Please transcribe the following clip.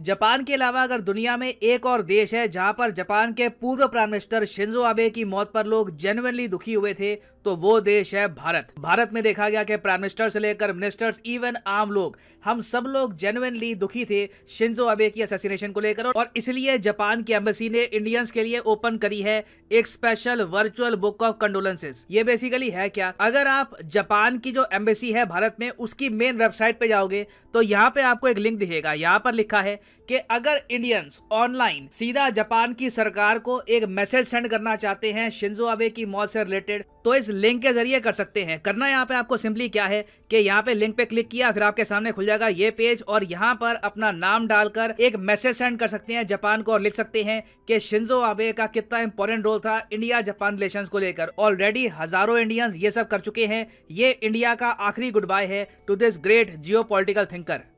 Japan के अलावा अगर दुनिया में एक और देश है जहां पर जापान के पूर्व प्राइम मिनिस्टर शिंजो आबे की मौत पर लोग जेनुअनली दुखी हुए थे तो वो देश है भारत भारत में देखा गया कि प्राइम मिनिस्टर से लेकर मिनिस्टर्स इवन आम लोग हम सब लोग जेनुअनली दुखी थे शिंजो आबे की असेसिनेशन को लेकर और इसलिए जापान की एम्बेसी ने इंडियंस के लिए ओपन करी है एक special virtual book of condolences ये बेसिकली है क्या अगर आप जापान की जो एम्बेसी है भारत में उसकी मेन वेबसाइट पे जाओगे तो यहाँ पे आपको एक लिंक दिखेगा यहाँ पर लिखा है कि अगर इंडियंस ऑनलाइन सीधा जापान की सरकार को एक मैसेज सेंड करना चाहते हैं शिंजो अबे की मौत से रिलेटेड तो इस लिंक के जरिए कर सकते हैं करना यहाँ पे आपको सिंपली क्या है कि यहाँ पे लिंक पे क्लिक किया फिर आपके सामने खुल जाएगा ये पेज और यहाँ पर अपना नाम डालकर एक मैसेज सेंड कर सकते हैं जापान को और लिख सकते हैं कि शिंजो आबे का कितना इंपॉर्टेंट रोल था इंडिया जापान रिलेशन को लेकर ऑलरेडी हजारों इंडियंस ये सब कर चुके हैं ये इंडिया का आखिरी गुड बाय है to this great geo thinker